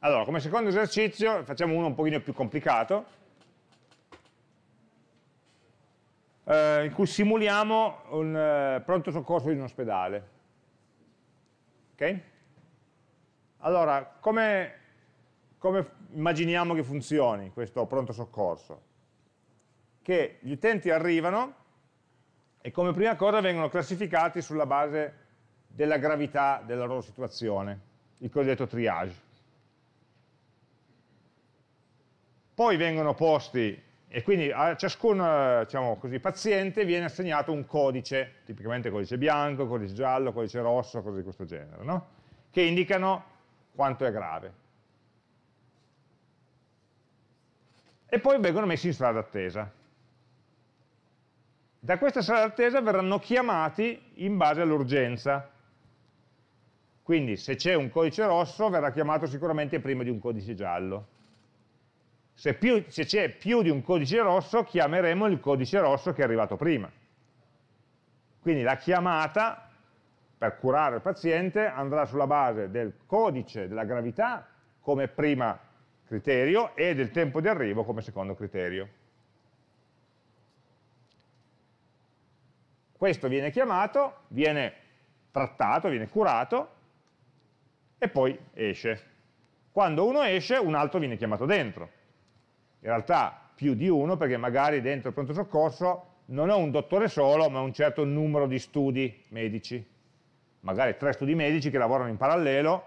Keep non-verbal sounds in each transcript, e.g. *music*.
Allora, come secondo esercizio facciamo uno un pochino più complicato, eh, in cui simuliamo un eh, pronto soccorso in un ospedale. Okay? Allora, come, come immaginiamo che funzioni questo pronto soccorso? Che gli utenti arrivano e come prima cosa vengono classificati sulla base della gravità della loro situazione, il cosiddetto triage. poi vengono posti e quindi a ciascun diciamo così, paziente viene assegnato un codice, tipicamente codice bianco, codice giallo, codice rosso, cose di questo genere, no? che indicano quanto è grave. E poi vengono messi in strada d'attesa. Da questa strada d'attesa verranno chiamati in base all'urgenza. Quindi se c'è un codice rosso verrà chiamato sicuramente prima di un codice giallo se c'è più di un codice rosso chiameremo il codice rosso che è arrivato prima. Quindi la chiamata per curare il paziente andrà sulla base del codice della gravità come prima criterio e del tempo di arrivo come secondo criterio. Questo viene chiamato, viene trattato, viene curato e poi esce. Quando uno esce un altro viene chiamato dentro in realtà più di uno, perché magari dentro il pronto soccorso non ho un dottore solo, ma un certo numero di studi medici, magari tre studi medici che lavorano in parallelo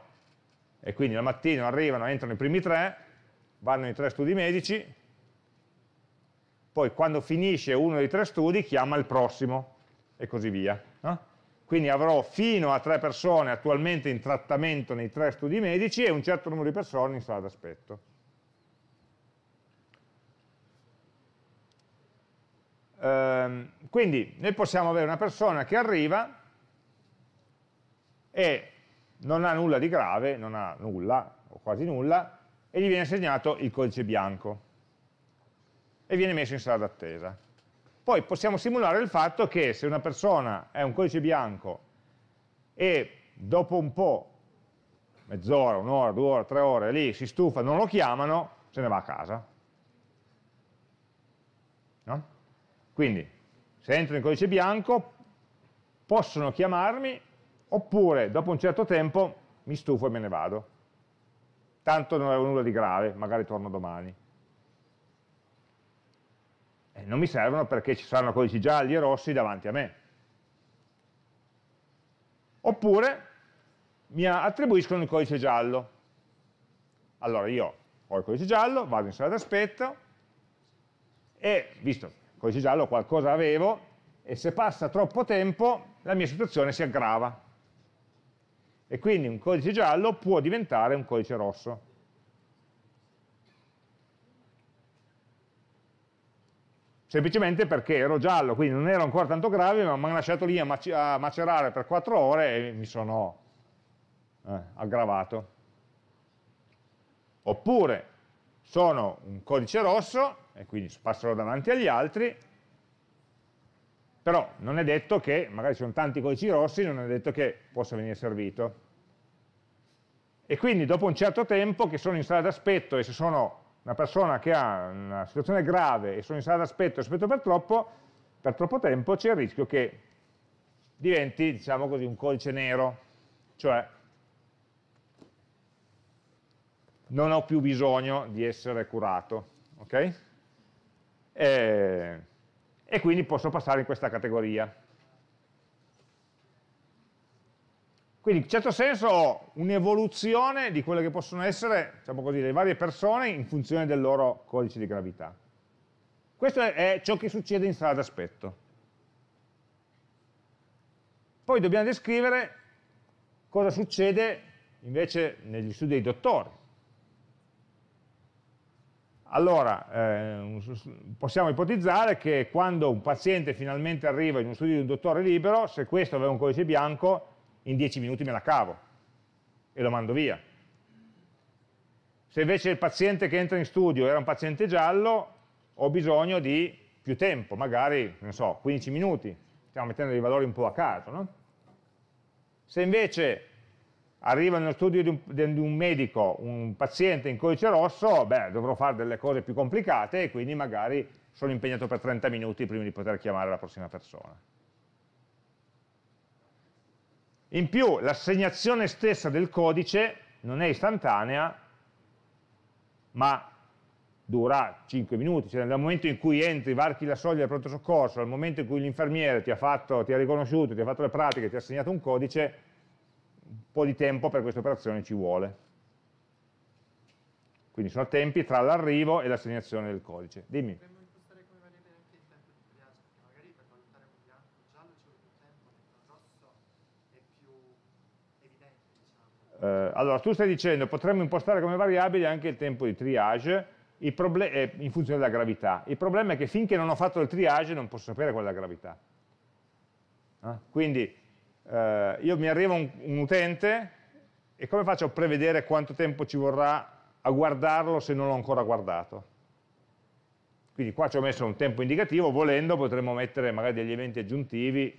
e quindi la mattina arrivano, entrano i primi tre, vanno i tre studi medici, poi quando finisce uno dei tre studi chiama il prossimo e così via. No? Quindi avrò fino a tre persone attualmente in trattamento nei tre studi medici e un certo numero di persone in sala d'aspetto. Ehm, quindi noi possiamo avere una persona che arriva e non ha nulla di grave, non ha nulla o quasi nulla, e gli viene assegnato il codice bianco e viene messo in sala d'attesa. Poi possiamo simulare il fatto che se una persona è un codice bianco e dopo un po', mezz'ora, un'ora, due ore, tre ore, lì si stufa, non lo chiamano, se ne va a casa. Quindi, se entro in codice bianco, possono chiamarmi, oppure dopo un certo tempo mi stufo e me ne vado. Tanto non avevo nulla di grave, magari torno domani. E non mi servono perché ci saranno codici gialli e rossi davanti a me. Oppure mi attribuiscono il codice giallo. Allora io ho il codice giallo, vado in sala d'aspetto e visto codice giallo qualcosa avevo e se passa troppo tempo la mia situazione si aggrava e quindi un codice giallo può diventare un codice rosso semplicemente perché ero giallo quindi non ero ancora tanto grave ma mi hanno lasciato lì a, mac a macerare per 4 ore e mi sono eh, aggravato oppure sono un codice rosso e quindi passerò davanti agli altri, però non è detto che, magari ci sono tanti codici rossi, non è detto che possa venire servito. E quindi dopo un certo tempo che sono in sala d'aspetto e se sono una persona che ha una situazione grave e sono in sala d'aspetto e aspetto per troppo, per troppo tempo c'è il rischio che diventi, diciamo così, un codice nero, cioè non ho più bisogno di essere curato, ok? eh, e quindi posso passare in questa categoria. Quindi in certo senso ho un'evoluzione di quelle che possono essere, diciamo così, le varie persone in funzione del loro codice di gravità. Questo è ciò che succede in strada d'aspetto. Poi dobbiamo descrivere cosa succede invece negli studi dei dottori. Allora, eh, possiamo ipotizzare che quando un paziente finalmente arriva in un studio di un dottore libero, se questo aveva un codice bianco, in 10 minuti me la cavo e lo mando via. Se invece il paziente che entra in studio era un paziente giallo, ho bisogno di più tempo, magari, non so, 15 minuti, stiamo mettendo dei valori un po' a caso, no? Se invece arriva nello studio di un, di un, medico un paziente in codice rosso, beh, dovrò fare delle cose più complicate e quindi magari sono impegnato per 30 minuti prima di poter chiamare la prossima persona. In più, l'assegnazione stessa del codice non è istantanea, ma dura 5 minuti, cioè dal momento in cui entri, varchi la soglia del pronto soccorso, al momento in cui l'infermiere ti ha, ti ha riconosciuto, ti ha fatto le pratiche, ti ha assegnato un codice, un po' di tempo per questa operazione ci vuole. Quindi sono tempi tra l'arrivo e l'assegnazione del codice. Dimmi. Diciamo. Eh, allora, tu stai dicendo potremmo impostare come variabile anche il tempo di triage eh, in funzione della gravità. Il problema è che finché non ho fatto il triage non posso sapere qual è la gravità. Eh? Quindi eh, io mi arriva un, un utente e come faccio a prevedere quanto tempo ci vorrà a guardarlo se non l'ho ancora guardato? Quindi qua ci ho messo un tempo indicativo, volendo potremmo mettere magari degli eventi aggiuntivi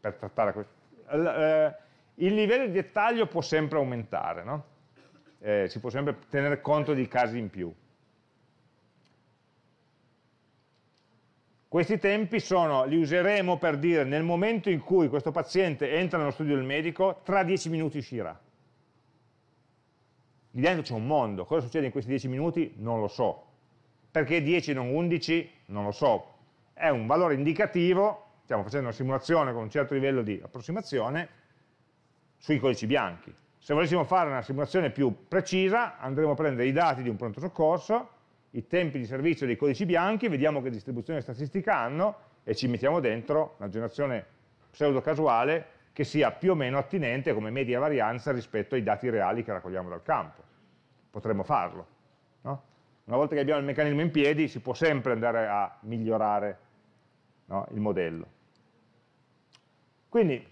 per trattare questo. Eh, il livello di dettaglio può sempre aumentare, no? eh, si può sempre tenere conto di casi in più. Questi tempi sono, li useremo per dire nel momento in cui questo paziente entra nello studio del medico, tra 10 minuti uscirà. Lì dentro c'è un mondo, cosa succede in questi 10 minuti? Non lo so. Perché 10 e non 11? Non lo so. È un valore indicativo, stiamo facendo una simulazione con un certo livello di approssimazione, sui codici bianchi. Se volessimo fare una simulazione più precisa, andremo a prendere i dati di un pronto soccorso, i tempi di servizio dei codici bianchi, vediamo che distribuzione statistica hanno e ci mettiamo dentro una generazione pseudo casuale che sia più o meno attinente come media varianza rispetto ai dati reali che raccogliamo dal campo. Potremmo farlo. No? Una volta che abbiamo il meccanismo in piedi si può sempre andare a migliorare no, il modello. Quindi,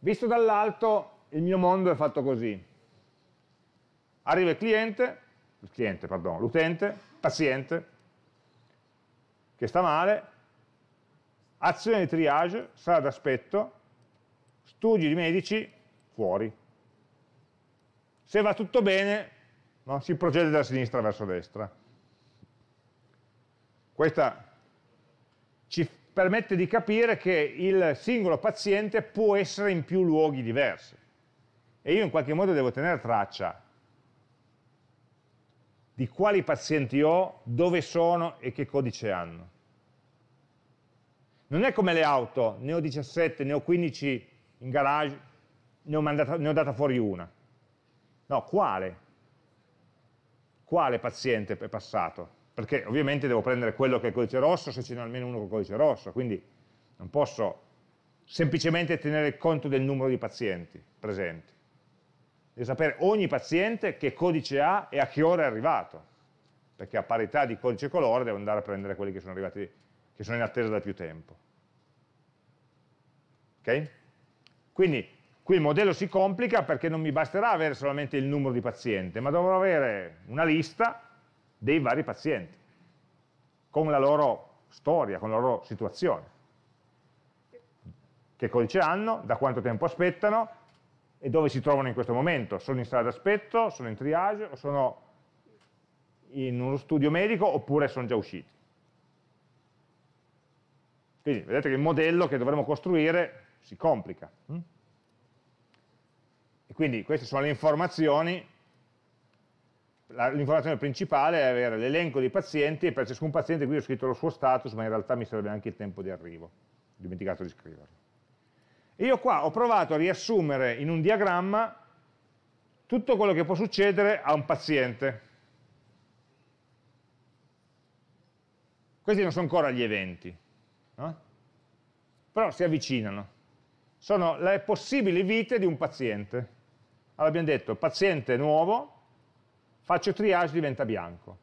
visto dall'alto, il mio mondo è fatto così. Arriva il cliente, il cliente, perdono, l'utente, paziente che sta male, azione di triage, sala d'aspetto, studi di medici, fuori. Se va tutto bene, no, si procede da sinistra verso destra. Questa ci permette di capire che il singolo paziente può essere in più luoghi diversi e io in qualche modo devo tenere traccia di quali pazienti ho, dove sono e che codice hanno. Non è come le auto, ne ho 17, ne ho 15 in garage, ne ho, mandata, ne ho data fuori una. No, quale? Quale paziente è passato? Perché ovviamente devo prendere quello che è il codice rosso se ce n'è almeno uno con il codice rosso, quindi non posso semplicemente tenere conto del numero di pazienti presenti. Devo sapere ogni paziente che codice ha e a che ora è arrivato, perché a parità di codice e colore devo andare a prendere quelli che sono, arrivati, che sono in attesa da più tempo. Ok? Quindi qui il modello si complica perché non mi basterà avere solamente il numero di paziente, ma dovrò avere una lista dei vari pazienti, con la loro storia, con la loro situazione. Che codice hanno, da quanto tempo aspettano, e dove si trovano in questo momento. Sono in sala d'aspetto, sono in triage, o sono in uno studio medico, oppure sono già usciti. Quindi vedete che il modello che dovremo costruire si complica. Hm? E quindi queste sono le informazioni, l'informazione principale è avere l'elenco dei pazienti e per ciascun paziente qui ho scritto lo suo status, ma in realtà mi serve anche il tempo di arrivo, ho dimenticato di scriverlo. E io qua ho provato a riassumere in un diagramma tutto quello che può succedere a un paziente. Questi non sono ancora gli eventi, no? però si avvicinano. Sono le possibili vite di un paziente. Allora abbiamo detto, paziente nuovo, faccio triage, diventa bianco.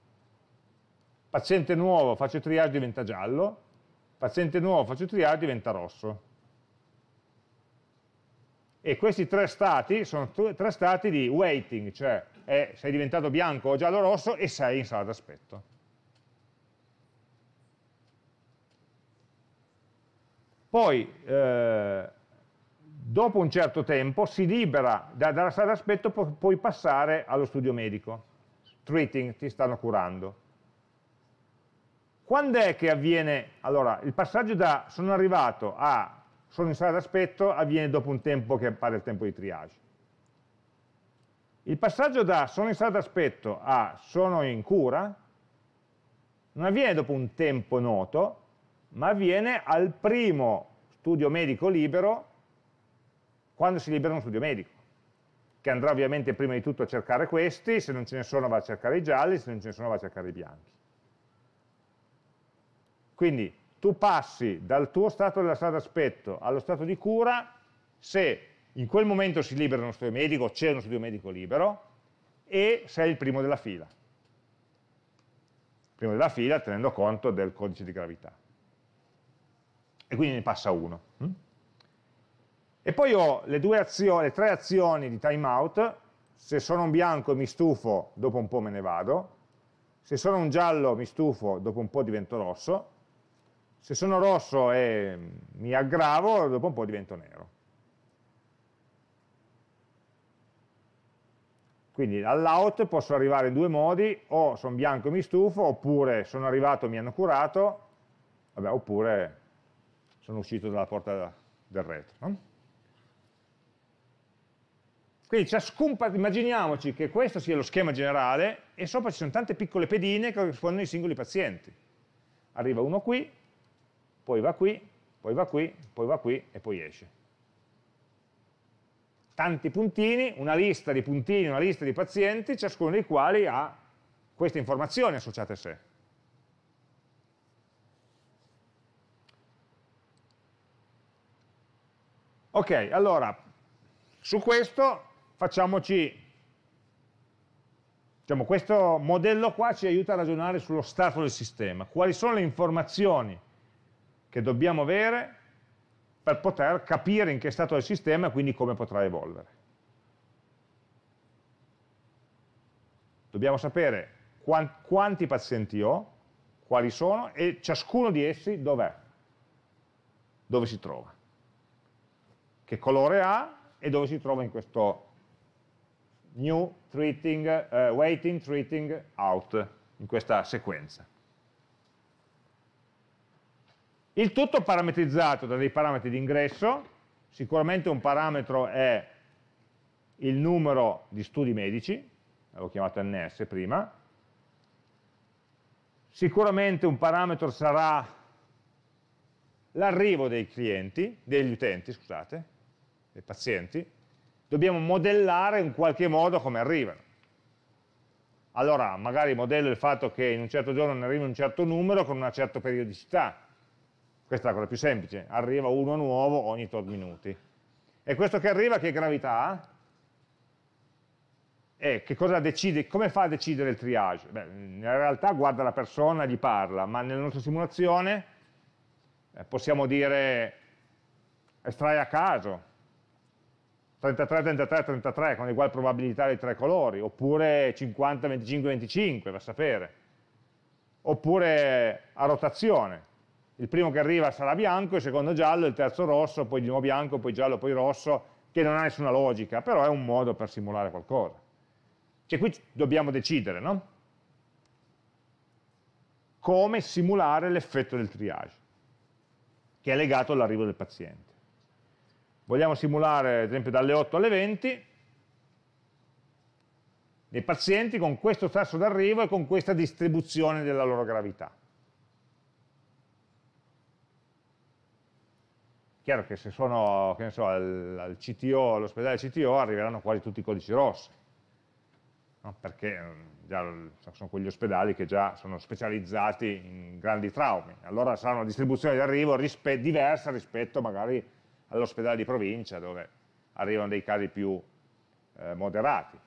Paziente nuovo, faccio triage, diventa giallo. Paziente nuovo, faccio triage, diventa rosso e questi tre stati sono tre stati di waiting, cioè è, eh, sei diventato bianco o giallo-rosso e sei in sala d'aspetto. Poi, eh, dopo un certo tempo, si libera da, dalla sala d'aspetto, pu puoi passare allo studio medico. Treating, ti stanno curando. Quando è che avviene? Allora, il passaggio da sono arrivato a sono in sala d'aspetto avviene dopo un tempo che pare il tempo di triage. Il passaggio da sono in sala d'aspetto a sono in cura non avviene dopo un tempo noto, ma avviene al primo studio medico libero quando si libera uno studio medico, che andrà ovviamente prima di tutto a cercare questi, se non ce ne sono va a cercare i gialli, se non ce ne sono va a cercare i bianchi. Quindi tu passi dal tuo stato della sala d'aspetto allo stato di cura se in quel momento si libera uno studio medico, c'è uno studio medico libero e sei il primo della fila. Primo della fila tenendo conto del codice di gravità. E quindi ne passa uno. Hm? E poi ho le, azioni, le tre azioni di timeout, se sono un bianco e mi stufo, dopo un po' me ne vado, se sono un giallo mi stufo, dopo un po' divento rosso, se sono rosso e mi aggravo, dopo un po' divento nero. Quindi all'out posso arrivare in due modi, o sono bianco e mi stufo, oppure sono arrivato e mi hanno curato, vabbè, oppure sono uscito dalla porta del retro. No? Quindi ciascun, immaginiamoci che questo sia lo schema generale e sopra ci sono tante piccole pedine che rispondono ai singoli pazienti. Arriva uno qui, poi va qui, poi va qui, poi va qui e poi esce. Tanti puntini, una lista di puntini, una lista di pazienti, ciascuno dei quali ha queste informazioni associate a sé. Ok, allora, su questo facciamoci, diciamo, questo modello qua ci aiuta a ragionare sullo stato del sistema. Quali sono le informazioni che dobbiamo avere per poter capire in che stato è il sistema e quindi come potrà evolvere. Dobbiamo sapere quanti pazienti ho, quali sono e ciascuno di essi dov'è, dove si trova, che colore ha e dove si trova in questo new treating, uh, waiting, treating, out, in questa sequenza. Il tutto parametrizzato da dei parametri di ingresso, sicuramente un parametro è il numero di studi medici, l'avevo chiamato NS prima, sicuramente un parametro sarà l'arrivo dei clienti, degli utenti, scusate, dei pazienti, dobbiamo modellare in qualche modo come arrivano. Allora, magari modello il fatto che in un certo giorno ne arrivi un certo numero con una certa periodicità, questa è la cosa più semplice, arriva uno nuovo ogni tot minuti. E questo che arriva che è gravità E che cosa decide, come fa a decidere il triage? Beh, nella realtà guarda la persona, e gli parla, ma nella nostra simulazione eh, possiamo dire estrae a caso, 33, 33, 33 con uguale probabilità dei tre colori, oppure 50, 25, 25, va a sapere, oppure a rotazione, il primo che arriva sarà bianco, il secondo giallo, il terzo rosso, poi di nuovo bianco, poi giallo, poi rosso, che non ha nessuna logica, però è un modo per simulare qualcosa. Cioè qui dobbiamo decidere, no? Come simulare l'effetto del triage, che è legato all'arrivo del paziente. Vogliamo simulare, ad esempio, dalle 8 alle 20, dei pazienti con questo tasso d'arrivo e con questa distribuzione della loro gravità. Chiaro che se sono che so, al, al CTO, all'ospedale CTO, arriveranno quasi tutti i codici rossi, no? perché mm, cioè, sono quegli ospedali che già sono specializzati in grandi traumi. Allora sarà una distribuzione di arrivo rispe diversa rispetto magari all'ospedale di provincia, dove arrivano dei casi più eh, moderati.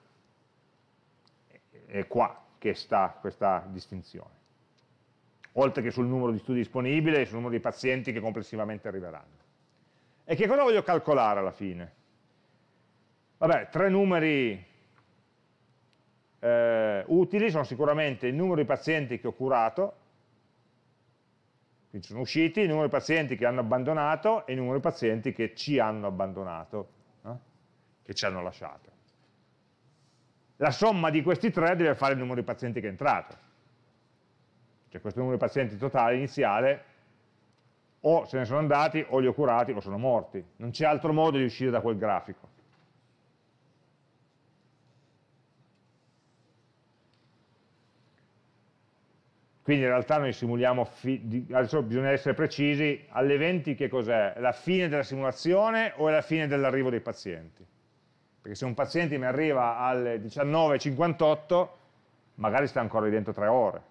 È qua che sta questa distinzione oltre che sul numero di studi disponibili e sul numero di pazienti che complessivamente arriveranno. E che cosa voglio calcolare alla fine? Vabbè, tre numeri eh, utili sono sicuramente il numero di pazienti che ho curato, quindi sono usciti, il numero di pazienti che hanno abbandonato e il numero di pazienti che ci hanno abbandonato, eh? che ci hanno lasciato. La somma di questi tre deve fare il numero di pazienti che è entrato, cioè questo numero di pazienti totale iniziale o se ne sono andati, o li ho curati, o sono morti. Non c'è altro modo di uscire da quel grafico. Quindi in realtà noi simuliamo, adesso bisogna essere precisi, alle 20 che cos'è? La fine della simulazione o è la fine dell'arrivo dei pazienti? Perché se un paziente mi arriva alle 19.58, magari sta ancora lì dentro tre ore.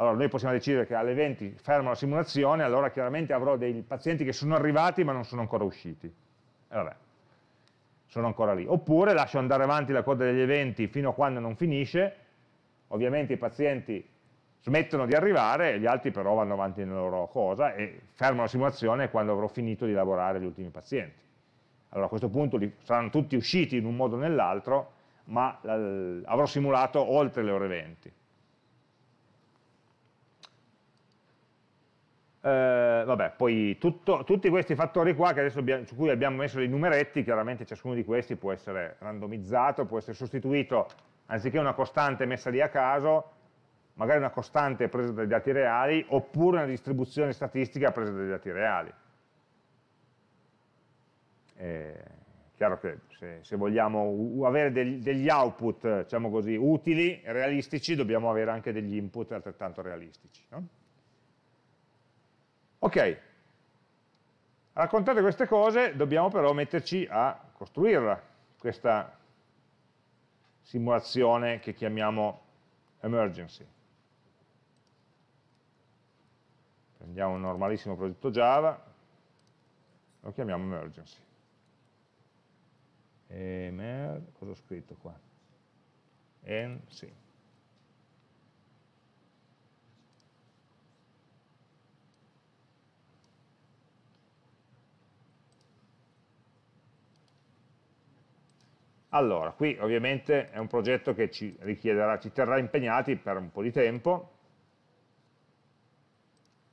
Allora noi possiamo decidere che alle 20 fermo la simulazione, allora chiaramente avrò dei pazienti che sono arrivati ma non sono ancora usciti. E vabbè, sono ancora lì. Oppure lascio andare avanti la coda degli eventi fino a quando non finisce, ovviamente i pazienti smettono di arrivare e gli altri però vanno avanti nella loro cosa e fermo la simulazione quando avrò finito di lavorare gli ultimi pazienti. Allora a questo punto li, saranno tutti usciti in un modo o nell'altro, ma la, avrò simulato oltre le ore 20. Eh, vabbè, poi tutto, tutti questi fattori qua abbiamo, su cui abbiamo messo dei numeretti, chiaramente ciascuno di questi può essere randomizzato, può essere sostituito, anziché una costante messa lì a caso, magari una costante presa dai dati reali, oppure una distribuzione statistica presa dai dati reali. È eh, chiaro che se, se vogliamo avere degli, degli output, diciamo così, utili, realistici, dobbiamo avere anche degli input altrettanto realistici. No? Ok, raccontate queste cose, dobbiamo però metterci a costruirla, questa simulazione che chiamiamo emergency. Prendiamo un normalissimo progetto Java, lo chiamiamo emergency. Emer, cosa ho scritto qua? En, sì. Allora, qui ovviamente è un progetto che ci richiederà, ci terrà impegnati per un po' di tempo.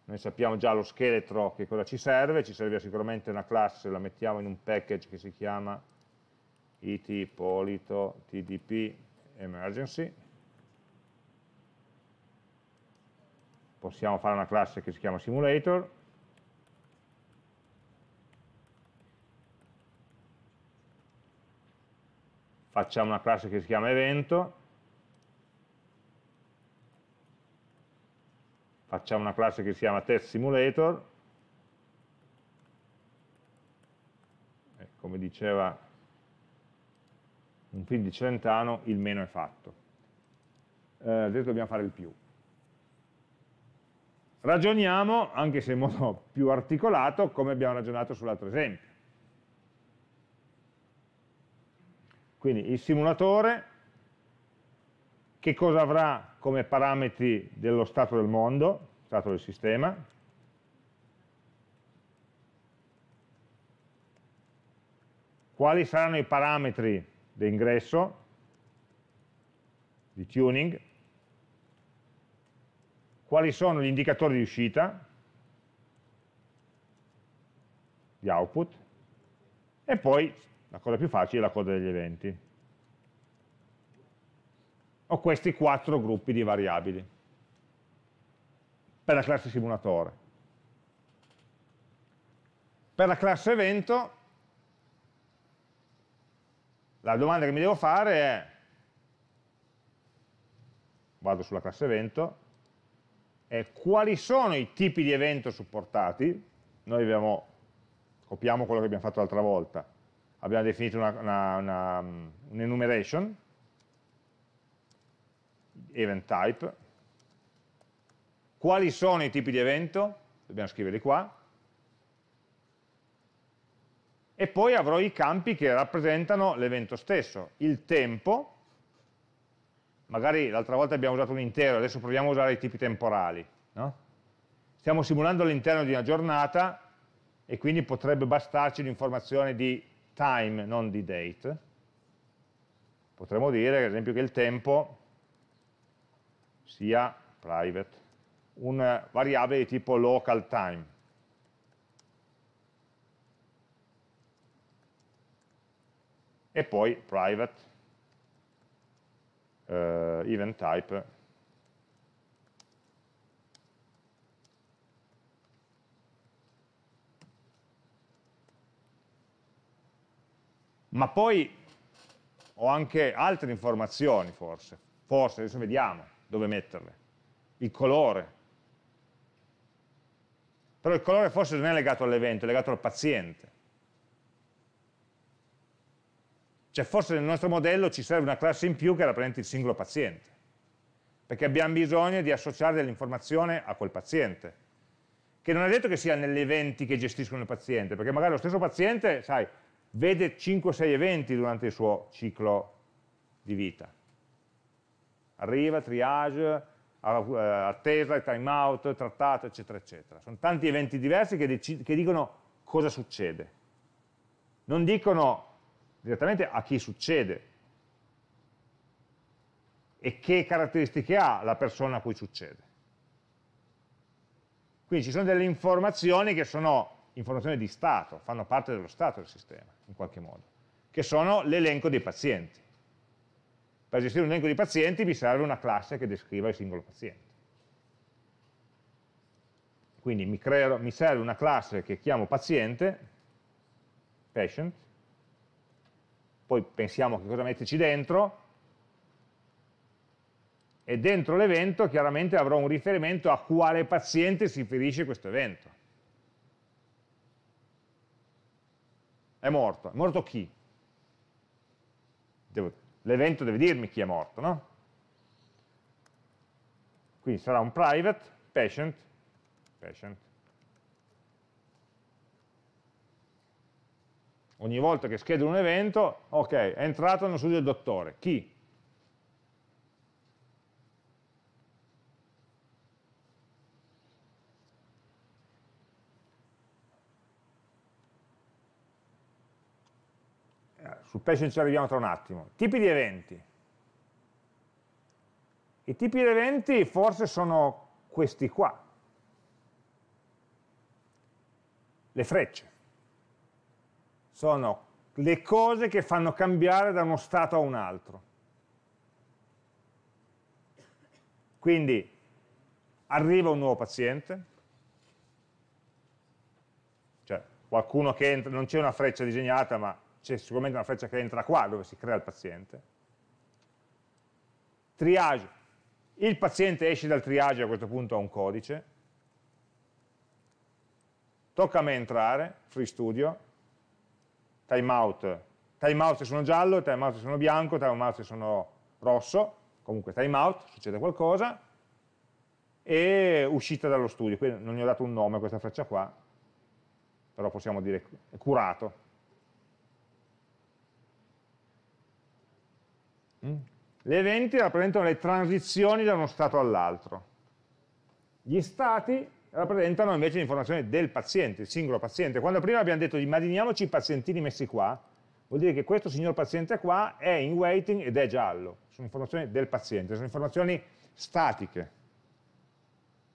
Noi sappiamo già lo scheletro che cosa ci serve, ci serve sicuramente una classe, la mettiamo in un package che si chiama it polito tdp emergency. Possiamo fare una classe che si chiama simulator facciamo una classe che si chiama evento, facciamo una classe che si chiama test simulator, e come diceva un film di Celentano, il meno è fatto. Eh, adesso dobbiamo fare il più. Ragioniamo, anche se in modo più articolato, come abbiamo ragionato sull'altro esempio. Quindi il simulatore che cosa avrà come parametri dello stato del mondo, stato del sistema, quali saranno i parametri di ingresso, di tuning, quali sono gli indicatori di uscita, di output, e poi la cosa più facile è la coda degli eventi. Ho questi quattro gruppi di variabili per la classe simulatore. Per la classe evento la domanda che mi devo fare è vado sulla classe evento e quali sono i tipi di evento supportati noi abbiamo, copiamo quello che abbiamo fatto l'altra volta abbiamo definito un'enumeration, un event type. Quali sono i tipi di evento? Dobbiamo scriverli qua. E poi avrò i campi che rappresentano l'evento stesso, il tempo, magari l'altra volta abbiamo usato un intero, adesso proviamo a usare i tipi temporali. No? Stiamo simulando all'interno di una giornata e quindi potrebbe bastarci l'informazione di time, non di date. Potremmo dire, ad esempio, che il tempo sia private, una variabile di tipo local time. E poi private, uh, event type, ma poi ho anche altre informazioni forse, forse, adesso vediamo dove metterle, il colore, però il colore forse non è legato all'evento, è legato al paziente, cioè forse nel nostro modello ci serve una classe in più che rappresenti il singolo paziente, perché abbiamo bisogno di associare dell'informazione a quel paziente, che non è detto che sia negli eventi che gestiscono il paziente, perché magari lo stesso paziente, sai, vede 5-6 eventi durante il suo ciclo di vita. Arriva, triage, eh, attesa, time out, trattato, eccetera, eccetera. Sono tanti eventi diversi che, che dicono cosa succede. Non dicono direttamente a chi succede e che caratteristiche ha la persona a cui succede. Quindi ci sono delle informazioni che sono informazioni di stato, fanno parte dello stato del sistema in qualche modo, che sono l'elenco dei pazienti. Per gestire un elenco di pazienti vi serve una classe che descriva il singolo paziente. Quindi mi, creo, mi serve una classe che chiamo paziente, patient, poi pensiamo che cosa metterci dentro, e dentro l'evento chiaramente avrò un riferimento a quale paziente si riferisce questo evento. È morto. È morto chi? L'evento deve dirmi chi è morto, no? Quindi sarà un private, patient, patient. Ogni volta che schedulo un evento, ok, è entrato nello studio il dottore. Chi? sul patching ci arriviamo tra un attimo. Tipi di eventi. I tipi di eventi forse sono questi qua. Le frecce. Sono le cose che fanno cambiare da uno stato a un altro. Quindi arriva un nuovo paziente, cioè qualcuno che entra, non c'è una freccia disegnata, ma c'è sicuramente una freccia che entra qua dove si crea il paziente. Triage, il paziente esce dal triage a questo punto ha un codice, tocca a me entrare, free studio, timeout, timeout se sono giallo, timeout se sono bianco, timeout se sono rosso, comunque timeout, succede qualcosa, e uscita dallo studio, qui non gli ho dato un nome a questa freccia qua, però possiamo dire è curato, Gli eventi rappresentano le transizioni da uno stato all'altro. Gli stati rappresentano invece l'informazione del paziente, il singolo paziente. Quando prima abbiamo detto immaginiamoci i pazientini messi qua, vuol dire che questo signor paziente qua è in waiting ed è giallo. Sono informazioni del paziente, sono informazioni statiche.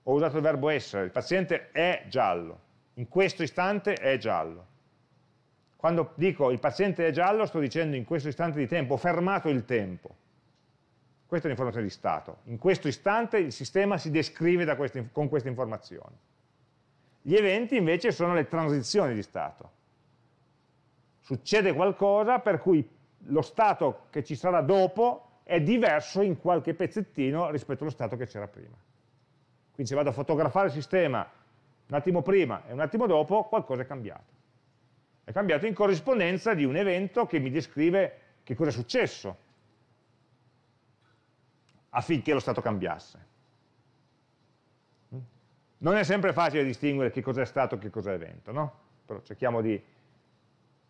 Ho usato il verbo essere, il paziente è giallo, in questo istante è giallo. Quando dico il paziente è giallo sto dicendo in questo istante di tempo, ho fermato il tempo. Questa è un'informazione di stato. In questo istante il sistema si descrive queste, con queste informazioni. Gli eventi invece sono le transizioni di stato. Succede qualcosa per cui lo stato che ci sarà dopo è diverso in qualche pezzettino rispetto allo stato che c'era prima. Quindi se vado a fotografare il sistema un attimo prima e un attimo dopo, qualcosa è cambiato è cambiato in corrispondenza di un evento che mi descrive che cosa è successo affinché lo stato cambiasse. Non è sempre facile distinguere che cos'è stato e che cos'è evento, no? Però cerchiamo di...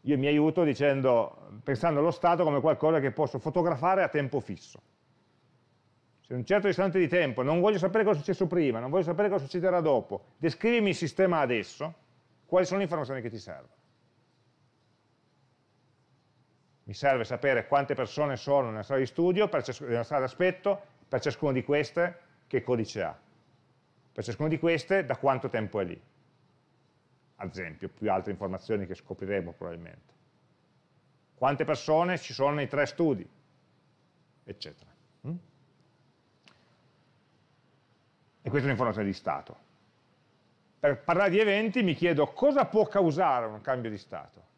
Io mi aiuto dicendo, pensando allo stato come qualcosa che posso fotografare a tempo fisso. Se in un certo istante di tempo non voglio sapere cosa è successo prima, non voglio sapere cosa succederà dopo, descrivimi il sistema adesso, quali sono le informazioni che ti servono. mi serve sapere quante persone sono nella sala di studio, nella sala d'aspetto, per ciascuna di queste che codice ha, per ciascuna di queste da quanto tempo è lì, ad esempio, più altre informazioni che scopriremo probabilmente. Quante persone ci sono nei tre studi, eccetera. Hm? E questa è un'informazione di stato. Per parlare di eventi mi chiedo cosa può causare un cambio di stato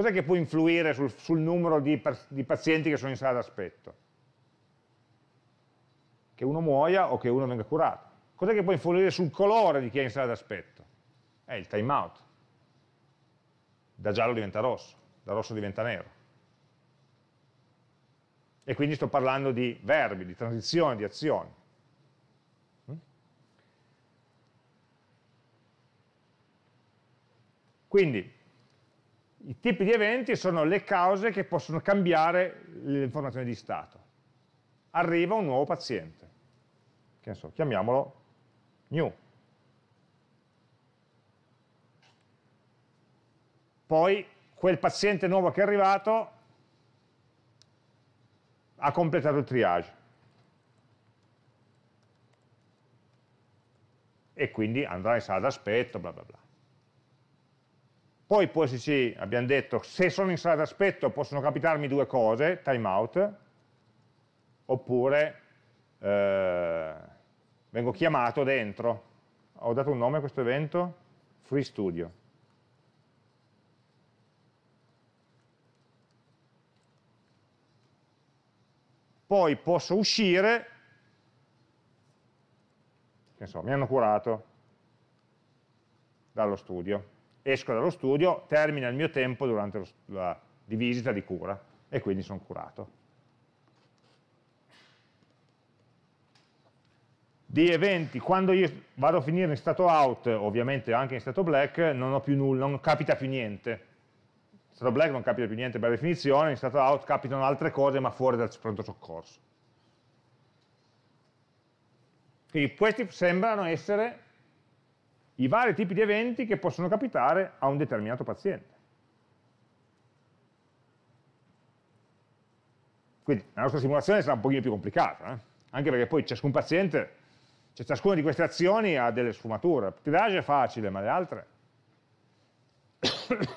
cos'è che può influire sul, sul numero di, di pazienti che sono in sala d'aspetto? Che uno muoia o che uno venga curato. Cos'è che può influire sul colore di chi è in sala d'aspetto? È il time out. Da giallo diventa rosso, da rosso diventa nero. E quindi sto parlando di verbi, di transizione, di azioni. Mm? Quindi i tipi di eventi sono le cause che possono cambiare le informazioni di stato. Arriva un nuovo paziente, che so, chiamiamolo new. Poi quel paziente nuovo che è arrivato ha completato il triage. E quindi andrà in sala d'aspetto, bla bla bla. Poi può esserci, abbiamo detto, se sono in sala d'aspetto possono capitarmi due cose, timeout, oppure eh, vengo chiamato dentro. Ho dato un nome a questo evento? Free Studio. Poi posso uscire, che so, mi hanno curato dallo studio esco dallo studio, termina il mio tempo durante lo, la, di visita, di cura, e quindi sono curato. Di eventi, quando io vado a finire in stato out, ovviamente anche in stato black, non ho più nulla, non capita più niente. In stato black non capita più niente per definizione, in stato out capitano altre cose ma fuori dal pronto soccorso. Quindi questi sembrano essere i vari tipi di eventi che possono capitare a un determinato paziente. Quindi la nostra simulazione sarà un pochino più complicata, eh? anche perché poi ciascun paziente, cioè ciascuna di queste azioni ha delle sfumature. Il triage è facile, ma le altre... *coughs*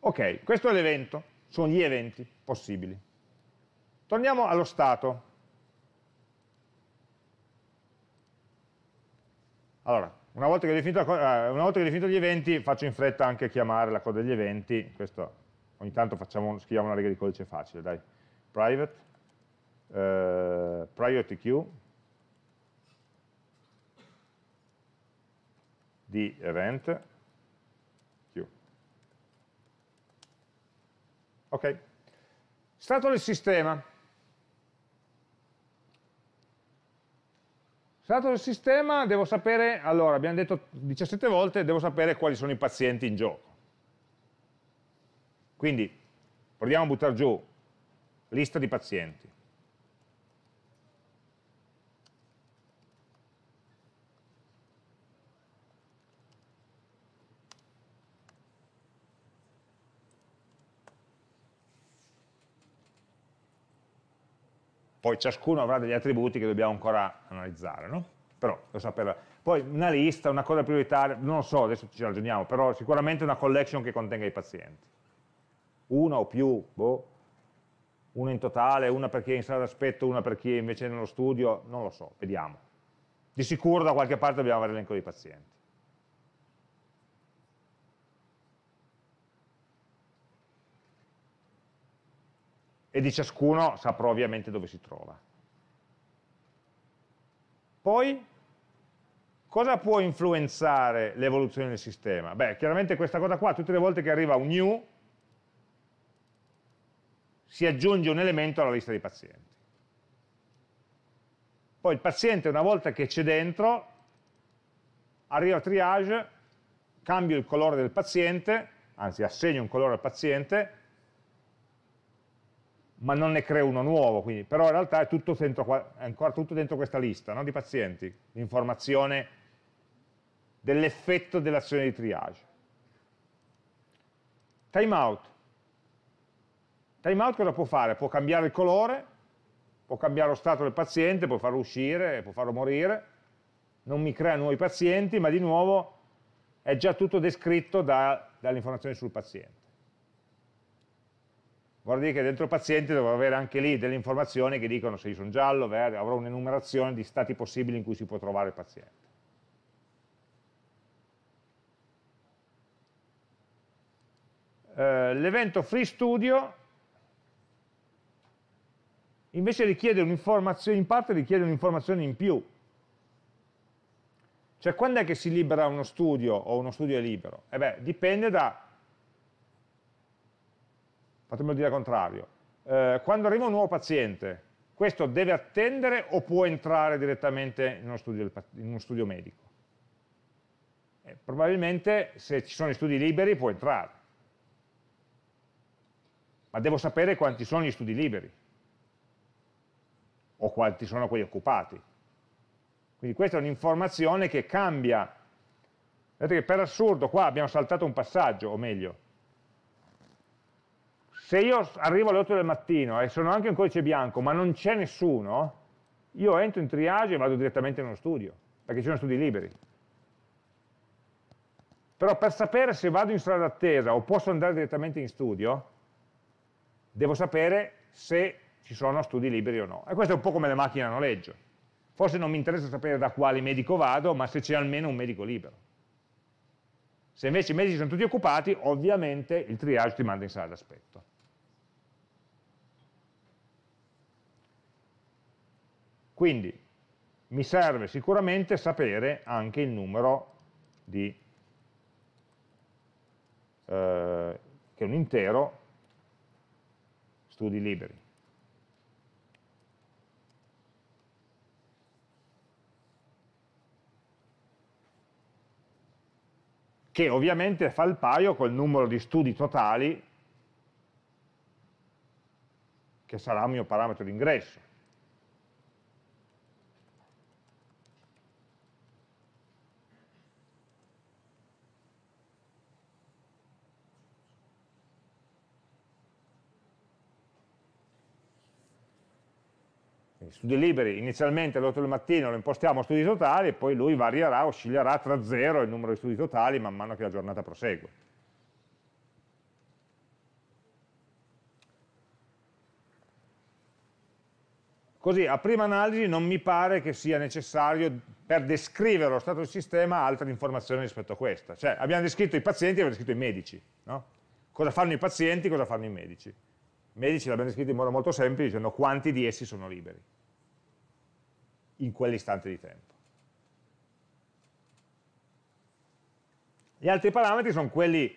ok, questo è l'evento, sono gli eventi possibili. Torniamo allo stato Allora, una volta, definito, eh, una volta, che ho definito gli eventi, faccio in fretta anche chiamare la coda degli eventi, questo ogni tanto facciamo, scriviamo una riga di codice facile, dai. Private, eh, priority queue di event queue. Ok. Stato del sistema. Stato del sistema, devo sapere, allora abbiamo detto 17 volte, devo sapere quali sono i pazienti in gioco. Quindi proviamo a buttare giù lista di pazienti. poi ciascuno avrà degli attributi che dobbiamo ancora analizzare, no? però lo saprà. Poi una lista, una cosa prioritaria, non lo so, adesso ci ragioniamo, però sicuramente una collection che contenga i pazienti. Una o più, boh, una in totale, una per chi è in sala d'aspetto, una per chi è invece nello studio, non lo so, vediamo. Di sicuro da qualche parte dobbiamo avere l'elenco dei pazienti. e di ciascuno saprò ovviamente dove si trova. Poi, cosa può influenzare l'evoluzione del sistema? Beh, chiaramente questa cosa qua, tutte le volte che arriva un new, si aggiunge un elemento alla lista dei pazienti. Poi il paziente, una volta che c'è dentro, arriva a triage, cambio il colore del paziente, anzi assegno un colore al paziente, ma non ne creo uno nuovo, quindi, però in realtà è, tutto dentro, è ancora tutto dentro questa lista no, di pazienti, l'informazione dell'effetto dell'azione di triage. Timeout. Timeout cosa può fare? Può cambiare il colore, può cambiare lo stato del paziente, può farlo uscire, può farlo morire, non mi crea nuovi pazienti, ma di nuovo è già tutto descritto da, dall'informazione sul paziente vorrei dire che dentro pazienti dovrò avere anche lì delle informazioni che dicono se io sono giallo, verde, avrò un'enumerazione di stati possibili in cui si può trovare il paziente. Eh, L'evento Free Studio invece richiede un'informazione, in parte richiede un'informazione in più. Cioè quando è che si libera uno studio o uno studio è libero? E eh beh, dipende da fatemelo dire al contrario, eh, quando arriva un nuovo paziente, questo deve attendere o può entrare direttamente in uno studio, in uno studio medico? Eh, probabilmente se ci sono gli studi liberi può entrare, ma devo sapere quanti sono gli studi liberi o quanti sono quelli occupati. Quindi questa è un'informazione che cambia. Vedete che per assurdo qua abbiamo saltato un passaggio, o meglio, se io arrivo alle 8 del mattino e sono anche un codice bianco, ma non c'è nessuno, io entro in triage e vado direttamente nello studio, perché ci sono studi liberi. Però per sapere se vado in sala d'attesa o posso andare direttamente in studio, devo sapere se ci sono studi liberi o no. E questo è un po' come le macchine a noleggio. Forse non mi interessa sapere da quale medico vado, ma se c'è almeno un medico libero. Se invece i medici sono tutti occupati, ovviamente il triage ti manda in sala d'aspetto. Quindi mi serve sicuramente sapere anche il numero di, eh, che è un intero, studi liberi. che ovviamente fa il paio col numero di studi totali che sarà il mio parametro d'ingresso. Quindi studi liberi inizialmente alle 8 del mattino lo impostiamo a studi totali e poi lui varierà, oscillerà tra 0 il numero di studi totali man mano che la giornata prosegue. Così a prima analisi non mi pare che sia necessario per descrivere lo stato del sistema altre informazioni rispetto a questa. Cioè abbiamo descritto i pazienti e abbiamo descritto i medici. No? Cosa fanno i pazienti, cosa fanno i medici. I medici l'abbiamo descritto in modo molto semplice dicendo quanti di essi sono liberi in quell'istante di tempo. Gli altri parametri sono quelli,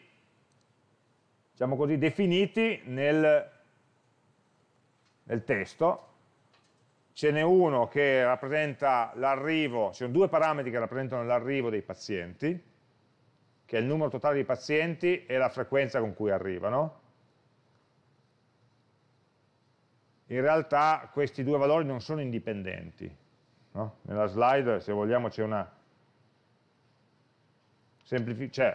diciamo così, definiti nel, nel testo. Ce n'è uno che rappresenta l'arrivo, ci sono due parametri che rappresentano l'arrivo dei pazienti, che è il numero totale di pazienti e la frequenza con cui arrivano. In realtà questi due valori non sono indipendenti, No? Nella slide, se vogliamo, c'è una cioè,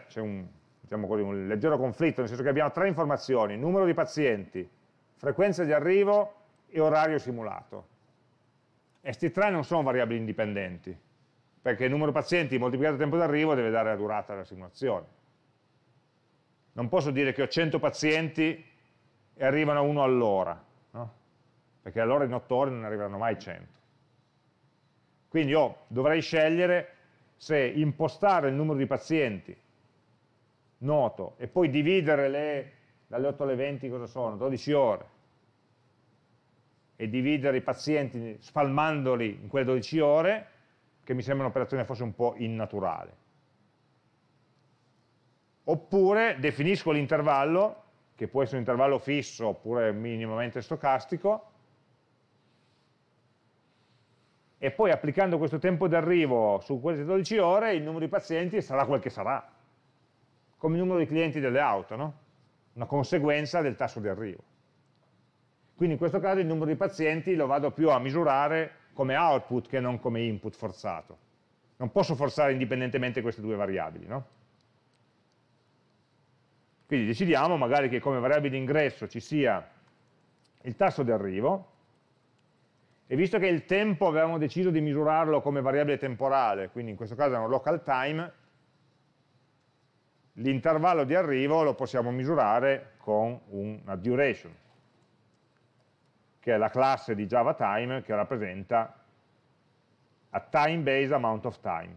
c'è un, diciamo un, leggero conflitto, nel senso che abbiamo tre informazioni, numero di pazienti, frequenza di arrivo e orario simulato. E questi tre non sono variabili indipendenti, perché il numero di pazienti moltiplicato il tempo d'arrivo deve dare la durata della simulazione. Non posso dire che ho 100 pazienti e arrivano uno all'ora, no? perché all'ora in 8 ore non arriveranno mai 100. Quindi io oh, dovrei scegliere se impostare il numero di pazienti noto e poi dividere le, dalle 8 alle 20 cosa sono? 12 ore e dividere i pazienti spalmandoli in quelle 12 ore che mi sembra un'operazione forse un po' innaturale oppure definisco l'intervallo che può essere un intervallo fisso oppure minimamente stocastico e poi applicando questo tempo d'arrivo su queste 12 ore il numero di pazienti sarà quel che sarà, come il numero di clienti delle auto, no? una conseguenza del tasso di arrivo. Quindi in questo caso il numero di pazienti lo vado più a misurare come output che non come input forzato. Non posso forzare indipendentemente queste due variabili, no? Quindi decidiamo magari che come variabile d'ingresso ci sia il tasso di arrivo, e visto che il tempo avevamo deciso di misurarlo come variabile temporale, quindi in questo caso è un local time, l'intervallo di arrivo lo possiamo misurare con una duration, che è la classe di Java Time che rappresenta a time-based amount of time,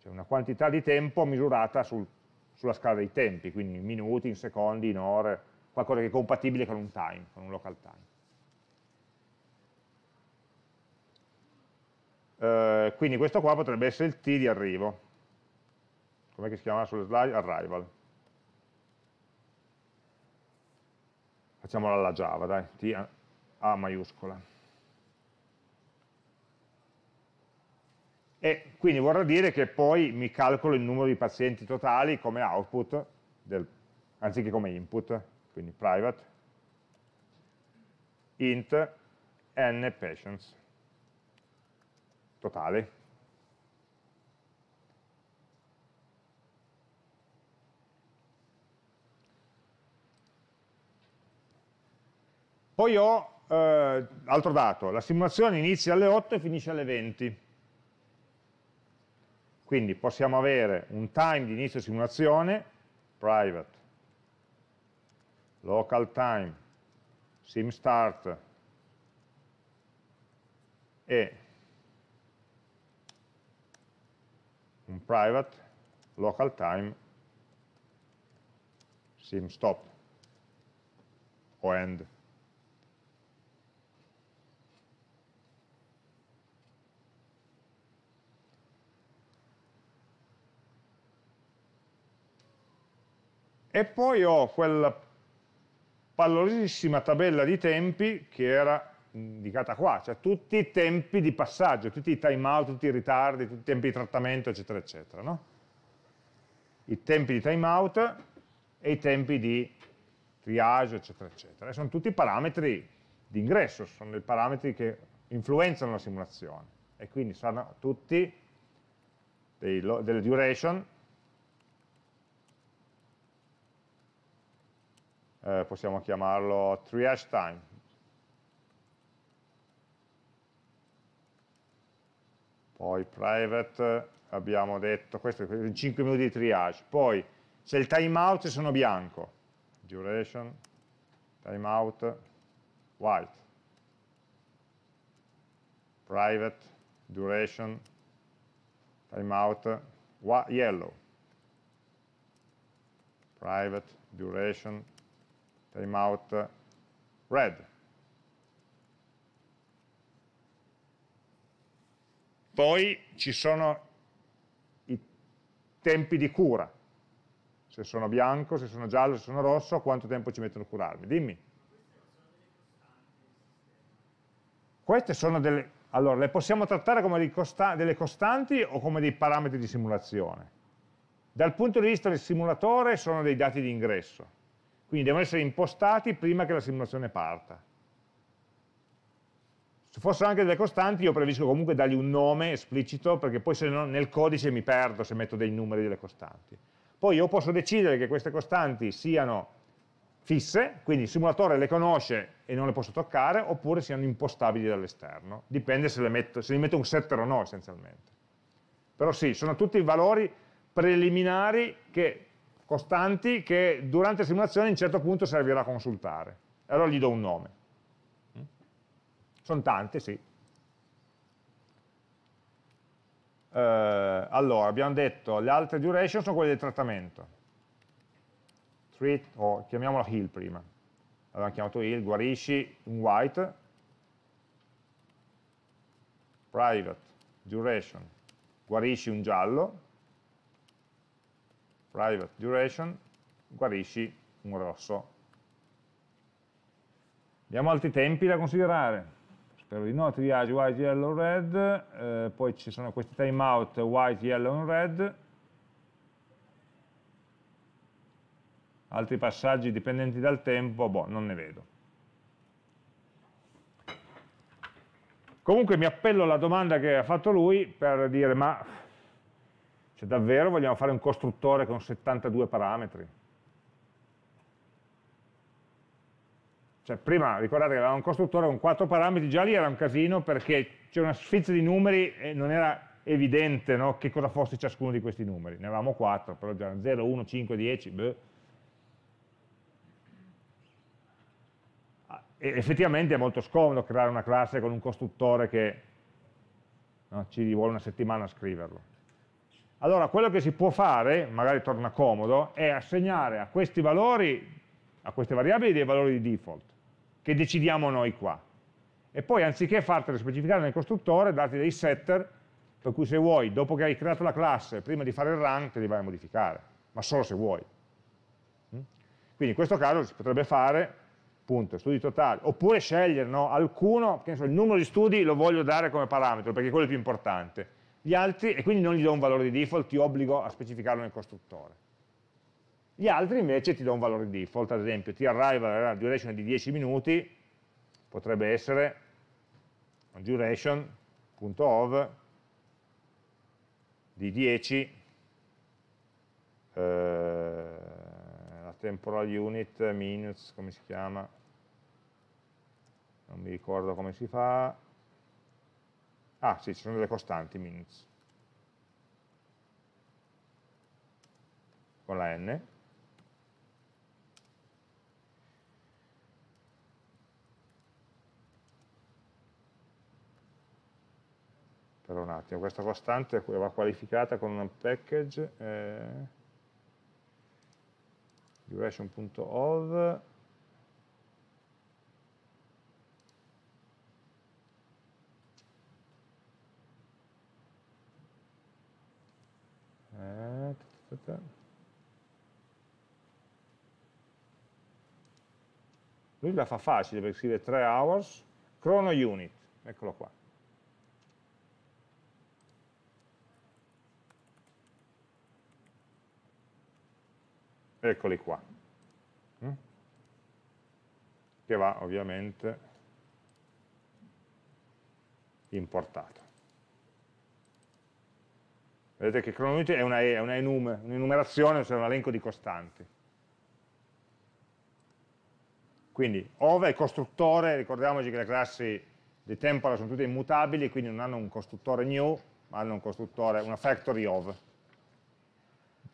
cioè una quantità di tempo misurata sul, sulla scala dei tempi, quindi in minuti, in secondi, in ore, qualcosa che è compatibile con un time, con un local time. Eh, quindi questo qua potrebbe essere il T di arrivo, come si chiama sulle slide? Arrival. Facciamola alla Java, dai, T a, a maiuscola. e quindi vorrà dire che poi mi calcolo il numero di pazienti totali come output del, anziché come input quindi private int n patients totale. Poi ho, eh, altro dato, la simulazione inizia alle 8 e finisce alle 20. Quindi possiamo avere un time di inizio simulazione, private, local time, sim start e un private local time sim stop o end. E poi ho quella pallosissima tabella di tempi che era indicata qua, cioè tutti i tempi di passaggio, tutti i timeout, tutti i ritardi, tutti i tempi di trattamento, eccetera, eccetera. No? I tempi di timeout e i tempi di triage, eccetera, eccetera. E sono tutti parametri di ingresso, sono i parametri che influenzano la simulazione e quindi saranno tutti dei, delle duration eh, possiamo chiamarlo triage time poi private abbiamo detto, questo è 5 minuti di triage, poi c'è il timeout e sono bianco, duration, timeout, white, private, duration, timeout, yellow, private, duration, timeout, red. Poi ci sono i tempi di cura, se sono bianco, se sono giallo, se sono rosso, quanto tempo ci mettono a curarmi. Dimmi. Queste sono delle... Allora, le possiamo trattare come costa, delle costanti o come dei parametri di simulazione? Dal punto di vista del simulatore sono dei dati di ingresso, quindi devono essere impostati prima che la simulazione parta. Se fossero anche delle costanti io preferisco comunque dargli un nome esplicito perché poi se no nel codice mi perdo se metto dei numeri delle costanti. Poi io posso decidere che queste costanti siano fisse, quindi il simulatore le conosce e non le posso toccare, oppure siano impostabili dall'esterno. Dipende se, metto, se, metto un setter o no essenzialmente. Però sì, sono tutti valori preliminari che, costanti che durante la simulazione a un certo punto servirà a consultare. Allora gli do un nome. Sono tante, sì. Eh, allora, abbiamo detto, le altre duration sono quelle del trattamento. Treat, o chiamiamola heal prima. Avevamo chiamato heal, guarisci, un white. Private, duration, guarisci un giallo. Private, duration, guarisci un rosso. Abbiamo altri tempi da considerare spero di no, triage white, yellow, red, eh, poi ci sono questi timeout white, yellow, red, altri passaggi dipendenti dal tempo, boh, non ne vedo. Comunque mi appello alla domanda che ha fatto lui per dire ma cioè, davvero vogliamo fare un costruttore con 72 parametri? Cioè, prima ricordate che avevamo un costruttore con quattro parametri, già lì era un casino perché c'era una sfizza di numeri e non era evidente no, che cosa fosse ciascuno di questi numeri. Ne avevamo quattro, però già 0, 1, 5, 10, beh. Ah, e effettivamente è molto scomodo creare una classe con un costruttore che no, ci vuole una settimana a scriverlo. Allora, quello che si può fare, magari torna comodo, è assegnare a questi valori, a queste variabili, dei valori di default che decidiamo noi qua. E poi anziché fartele specificare nel costruttore, darti dei setter, per cui se vuoi, dopo che hai creato la classe, prima di fare il run, te li vai a modificare, ma solo se vuoi. Mm? Quindi in questo caso si potrebbe fare, punto, studi totali, oppure scegliere no, alcuno, che so, il numero di studi lo voglio dare come parametro, perché è quello più importante, gli altri, e quindi non gli do un valore di default, ti obbligo a specificarlo nel costruttore. Gli altri invece ti do un valore di default, ad esempio ti arriva la duration di 10 minuti, potrebbe essere duration.of di 10 eh, la temporal unit minutes come si chiama non mi ricordo come si fa ah sì ci sono delle costanti minutes con la n Aspetta un attimo, questa costante va qualificata con un package eh, duration.of eh, lui la fa facile perché scrive 3 hours, chrono unit, eccolo qua. eccoli qua, mm? che va ovviamente importato. Vedete che cronometri è un'enumerazione, cioè un elenco di costanti. Quindi ove è costruttore, ricordiamoci che le classi di temporal sono tutte immutabili, quindi non hanno un costruttore new, ma hanno un costruttore, una factory of,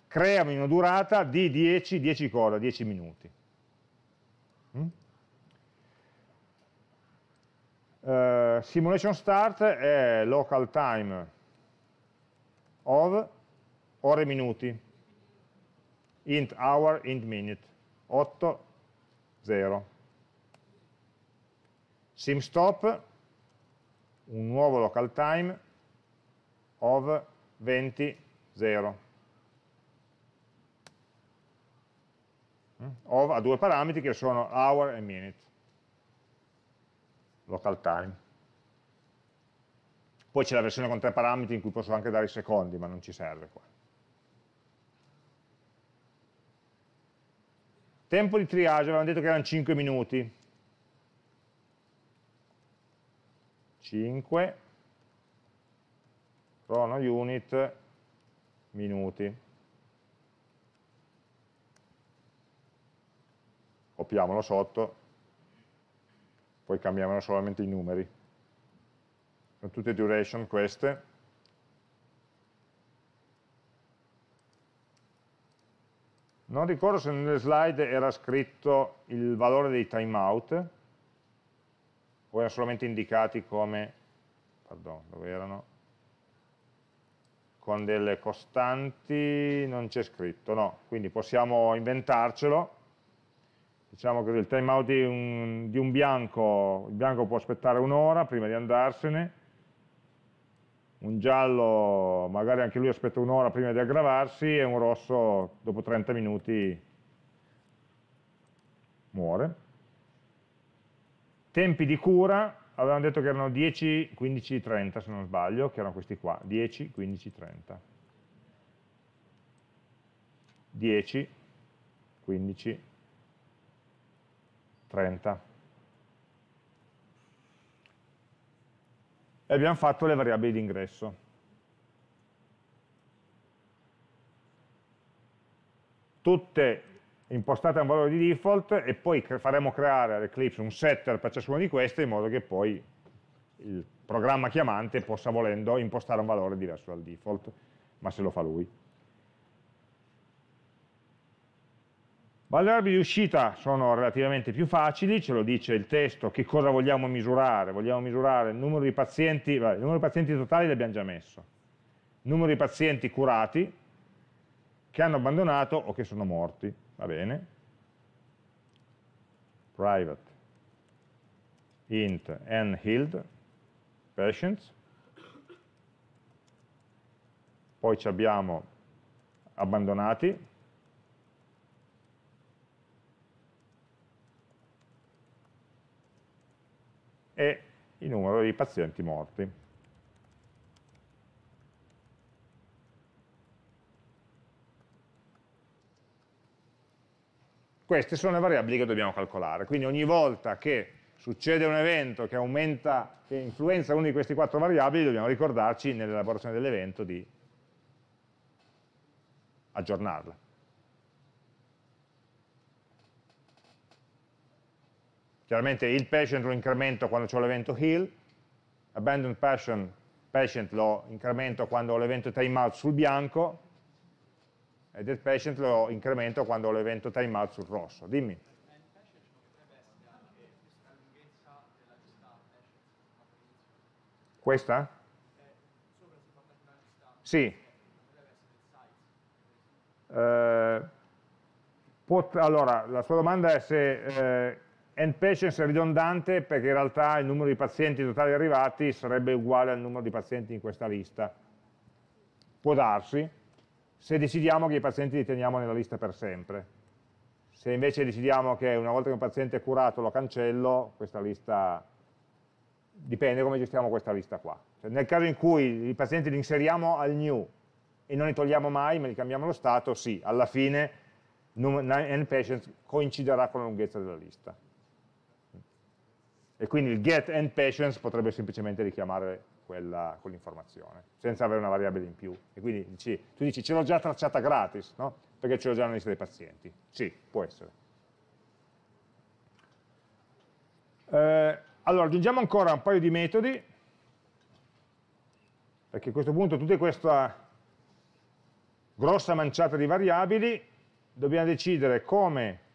creami una durata di 10, 10 cosa, 10 minuti. Mm? Uh, simulation start è local time of ore minuti, int hour, int minute, 8, 0. Sim stop, un nuovo local time of 20, 0. Of ha due parametri che sono hour e minute, local time. Poi c'è la versione con tre parametri in cui posso anche dare i secondi, ma non ci serve qua. Tempo di triage, avevamo detto che erano 5 minuti. 5 chrono unit minuti. copiamolo sotto, poi cambiamo solamente i numeri. Sono tutte duration queste. Non ricordo se nelle slide era scritto il valore dei timeout, o erano solamente indicati come, pardon, dove erano? Con delle costanti, non c'è scritto, no, quindi possiamo inventarcelo diciamo così, il time out di un, di un bianco, il bianco può aspettare un'ora prima di andarsene, un giallo magari anche lui aspetta un'ora prima di aggravarsi e un rosso dopo 30 minuti muore. Tempi di cura, avevamo detto che erano 10, 15, 30 se non sbaglio, che erano questi qua, 10, 15, 30. 10, 15, 30. E abbiamo fatto le variabili d'ingresso. Tutte impostate a un valore di default e poi faremo creare all'Eclipse un setter per ciascuna di queste in modo che poi il programma chiamante possa volendo impostare un valore diverso dal default, ma se lo fa lui. Valori di uscita sono relativamente più facili, ce lo dice il testo, che cosa vogliamo misurare? Vogliamo misurare il numero di pazienti, il numero di pazienti totali l'abbiamo già messo, il numero di pazienti curati che hanno abbandonato o che sono morti, va bene? Private int n healed patients, poi ci abbiamo abbandonati, e il numero di pazienti morti. Queste sono le variabili che dobbiamo calcolare, quindi ogni volta che succede un evento che aumenta, che influenza una di queste quattro variabili, dobbiamo ricordarci nell'elaborazione dell'evento di aggiornarla. Chiaramente il patient lo incremento quando ho l'evento heal, abandoned patient, patient lo incremento quando ho l'evento timeout sul bianco, e dead patient lo incremento quando ho l'evento timeout sul rosso. Dimmi. Questa? Sì. Eh, allora, la sua domanda è se eh, end patients è ridondante perché in realtà il numero di pazienti totali arrivati sarebbe uguale al numero di pazienti in questa lista. Può darsi, se decidiamo che i pazienti li teniamo nella lista per sempre. Se invece decidiamo che una volta che un paziente è curato lo cancello, questa lista dipende come gestiamo questa lista qua. Cioè, nel caso in cui i pazienti li inseriamo al new e non li togliamo mai, ma li cambiamo lo stato, sì, alla fine end patient coinciderà con la lunghezza della lista e quindi il get and patience potrebbe semplicemente richiamare quell'informazione, quell senza avere una variabile in più. E quindi dici, tu dici, ce l'ho già tracciata gratis, no? Perché ce l'ho già nella lista dei pazienti. Sì, può essere. Eh, allora, aggiungiamo ancora un paio di metodi, perché a questo punto tutta questa grossa manciata di variabili dobbiamo decidere come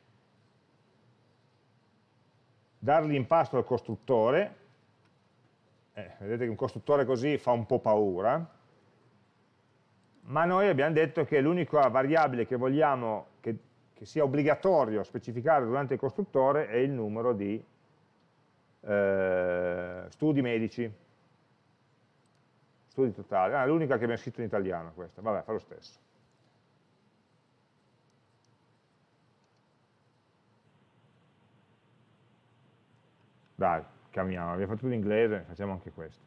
dargli in pasto al costruttore, eh, vedete che un costruttore così fa un po' paura, ma noi abbiamo detto che l'unica variabile che vogliamo che, che, sia obbligatorio specificare durante il costruttore è il numero di eh, studi medici, studi totali, ah, è l'unica che abbiamo scritto in italiano questa, vabbè fa lo stesso. Dai, cambiamo, abbiamo fatto l'inglese, facciamo anche questo.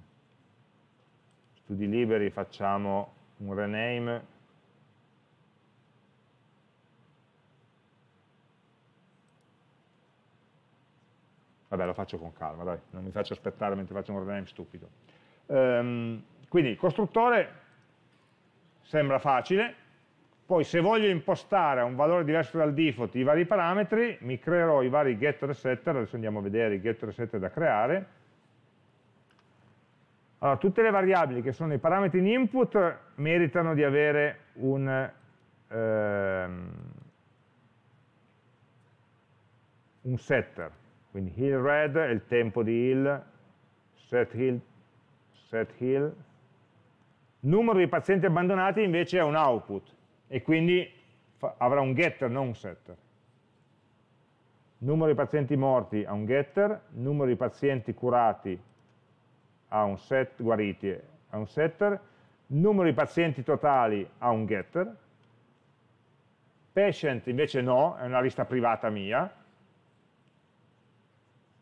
Studi liberi facciamo un rename. Vabbè, lo faccio con calma, dai, non mi faccio aspettare mentre faccio un rename stupido. Ehm, quindi, costruttore sembra facile, poi se voglio impostare a un valore diverso dal default i vari parametri, mi creerò i vari getter e setter, adesso andiamo a vedere i getter e setter da creare. Allora, tutte le variabili che sono i parametri in input meritano di avere un, ehm, un setter, quindi hill red è il tempo di hill, set hill, set hill. Numero di pazienti abbandonati invece è un output, e quindi avrà un getter, non un setter. Numero di pazienti morti ha un getter, numero di pazienti curati ha un set, guariti ha un setter, numero di pazienti totali ha un getter, patient invece no, è una lista privata mia,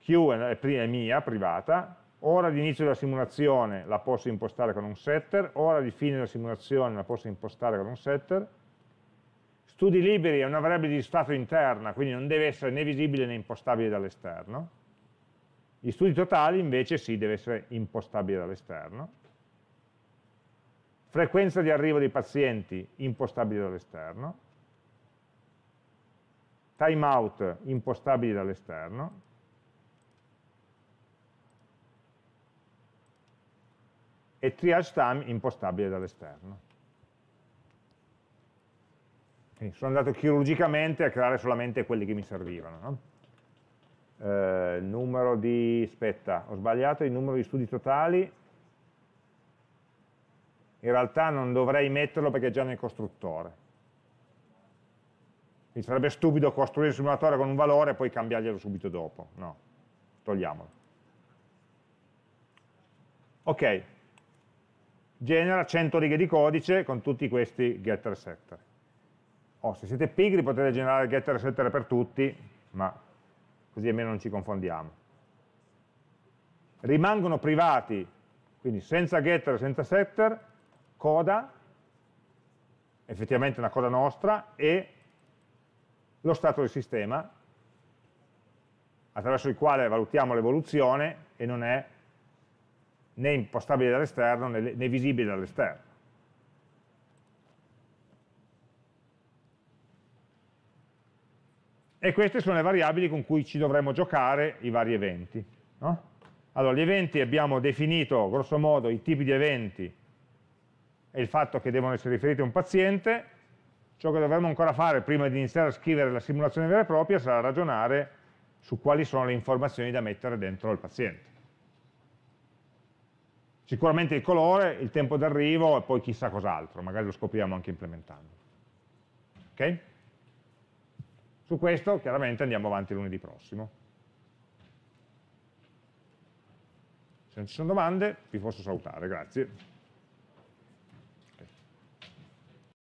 Q è mia, privata, ora di inizio della simulazione la posso impostare con un setter, ora di fine della simulazione la posso impostare con un setter, studi liberi è una variabile di stato interna, quindi non deve essere né visibile né impostabile dall'esterno, gli studi totali invece sì, deve essere impostabile dall'esterno, frequenza di arrivo dei pazienti impostabile dall'esterno, timeout impostabile dall'esterno, e triage time impostabile dall'esterno. sono andato chirurgicamente a creare solamente quelli che mi servivano. No? Eh, numero di... aspetta, ho sbagliato il numero di studi totali. In realtà non dovrei metterlo perché è già nel costruttore. Quindi sarebbe stupido costruire il simulatore con un valore e poi cambiarglielo subito dopo. No, togliamolo. Ok, genera 100 righe di codice con tutti questi getter e setter. Oh, se siete pigri potete generare getter e setter per tutti, ma così almeno non ci confondiamo. Rimangono privati, quindi senza getter, e senza setter, coda, effettivamente una coda nostra, e lo stato del sistema, attraverso il quale valutiamo l'evoluzione e non è né impostabile dall'esterno né, né visibili dall'esterno. E queste sono le variabili con cui ci dovremmo giocare i vari eventi. No? Allora, gli eventi abbiamo definito grosso modo i tipi di eventi e il fatto che devono essere riferiti a un paziente. Ciò che dovremmo ancora fare prima di iniziare a scrivere la simulazione vera e propria sarà ragionare su quali sono le informazioni da mettere dentro il paziente. Sicuramente il colore, il tempo d'arrivo e poi chissà cos'altro, magari lo scopriamo anche implementando. Ok? Su questo chiaramente andiamo avanti lunedì prossimo. Se non ci sono domande vi posso salutare, grazie.